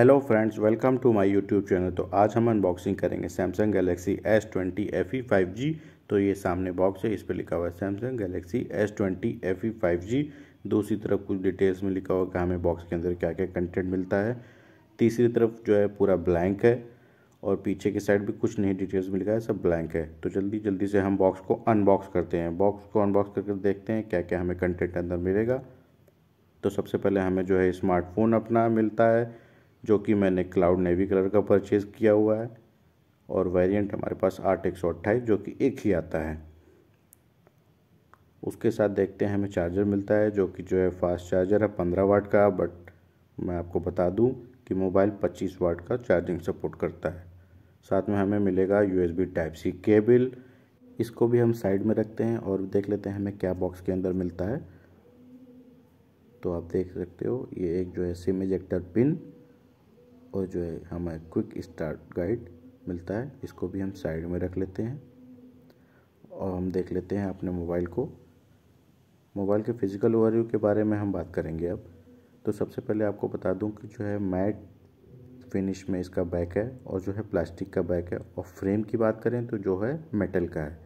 hello friends welcome to my YouTube channel तो आज हम अनबॉक्सिंग करेंगे Samsung Galaxy S twenty F E five G तो ये सामने बॉक्स है इस पर लिखा हुआ है Samsung Galaxy S twenty F E five G दूसरी तरफ कुछ डिटेल्स में लिखा हुआ कि हमें बॉक्स के अंदर क्या क्या कंटेंट मिलता है तीसरी तरफ जो है पूरा ब्लैंक है और पीछे के साइड भी कुछ नहीं डिटेल्स में लिखा है सब ब्लैंक है तो जल्दी जल्दी से हम बॉक्स को अनबॉक्स करते हैं बॉक्स को अनबॉक्स करके देखते हैं क्या क्या हमें कंटेंट अंदर मिलेगा तो सबसे पहले हमें जो है स्मार्टफोन अपना मिलता है जो कि मैंने क्लाउड नेवी कलर का परचेज़ किया हुआ है और वेरिएंट हमारे पास आठ एक सौ अट्ठाईस जो कि एक ही आता है उसके साथ देखते हैं हमें चार्जर मिलता है जो कि जो है फास्ट चार्जर है पंद्रह वाट का बट मैं आपको बता दूं कि मोबाइल पच्चीस वाट का चार्जिंग सपोर्ट करता है साथ में हमें मिलेगा U S B type C cable इसको भी हम साइड में रखते हैं और देख लेते हैं हमें क्या बॉक्स के अंदर मिलता है तो आप देख सकते हो ये एक जो है सिम इजेक्टर पिन और जो है हमें क्विक स्टार्ट गाइड मिलता है इसको भी हम साइड में रख लेते हैं और हम देख लेते हैं अपने मोबाइल को मोबाइल के फिज़िकल ओवरव्यू के बारे में हम बात करेंगे अब तो सबसे पहले आपको बता दूं कि जो है मैट फिनिश में इसका बैक है और जो है प्लास्टिक का बैक है और फ्रेम की बात करें तो जो है मेटल का है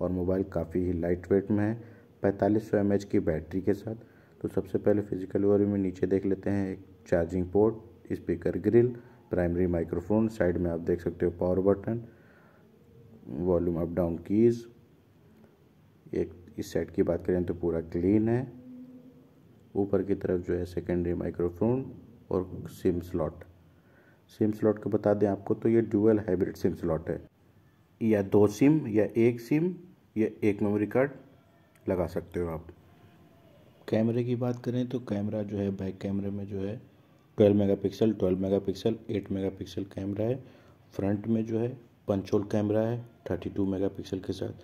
और मोबाइल काफ़ी ही लाइट वेट में है पैंतालीस सौ एम की बैटरी के साथ तो सबसे पहले फिज़िकल ओवरव्यू में नीचे देख लेते हैं एक charging port speaker grill primary microphone side में आप देख सकते हो power button volume up down keys एक इस सेट की बात करें तो पूरा क्लीन है ऊपर की तरफ जो है सेकेंडरी माइक्रोफोन और सिम स्लॉट सिम स्लॉट को बता दें आपको तो ये ड्यूअल हाइब्रिड सिम स्लॉट है या दो सिम या एक सिम या एक मेमोरी कार्ड लगा सकते हो आप कैमरे की बात करें तो कैमरा जो है बैक कैमरे में जो है 12 मेगापिक्सल 12 मेगापिक्सल 8 मेगापिक्सल कैमरा है फ्रंट में जो है पंचोल कैमरा है 32 मेगापिक्सल के साथ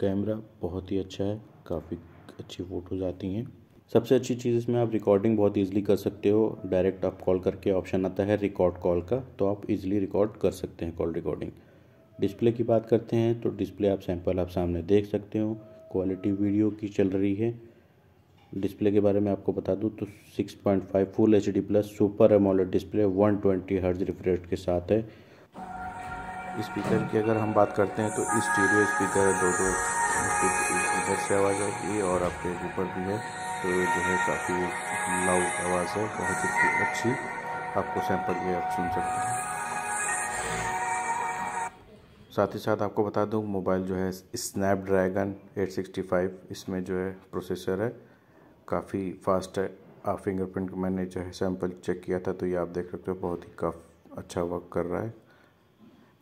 कैमरा बहुत ही अच्छा है काफ़ी अच्छी फ़ोटोज़ आती हैं सबसे अच्छी चीज़ इसमें आप रिकॉर्डिंग बहुत ईजिली कर सकते हो डायरेक्ट आप कॉल करके ऑप्शन आता है रिकॉर्ड कॉल का तो आप इजीली रिकॉर्ड कर सकते हैं कॉल रिकॉर्डिंग डिस्प्ले की बात करते हैं तो डिस्प्ले आप सैंपल आप सामने देख सकते हो क्वालिटी वीडियो की चल रही है डिस्प्ले के बारे में आपको बता दूँ तो 6.5 full H D plus super AMOLED display 120 twenty hertz refresh के साथ है स्पीकर की अगर हम बात करते हैं तो स्टीरियो स्पीकर है दो दो इधर से आवाज़ आएगी और आपके ऊपर भी है तो जो है काफ़ी लाउड आवाज़ है बहुत ही अच्छी आपको सैंपल भी आप सुन सकते हैं साथ ही साथ आपको बता दूँ मोबाइल जो है स्नैपड्रैगन एट सिक्सटी फाइव इसमें जो है प्रोसेसर है काफ़ी फास्ट है आप फिंगरप्रिंट मैंने जो है सैम्पल चेक किया था तो ये आप देख सकते हो बहुत ही काफ़ी अच्छा वर्क कर रहा है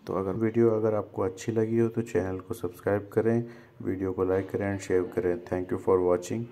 तो अगर वीडियो अगर आपको अच्छी लगी हो तो चैनल को सब्सक्राइब करें वीडियो को लाइक करें एंड शेयर करें थैंक यू फॉर वॉचिंग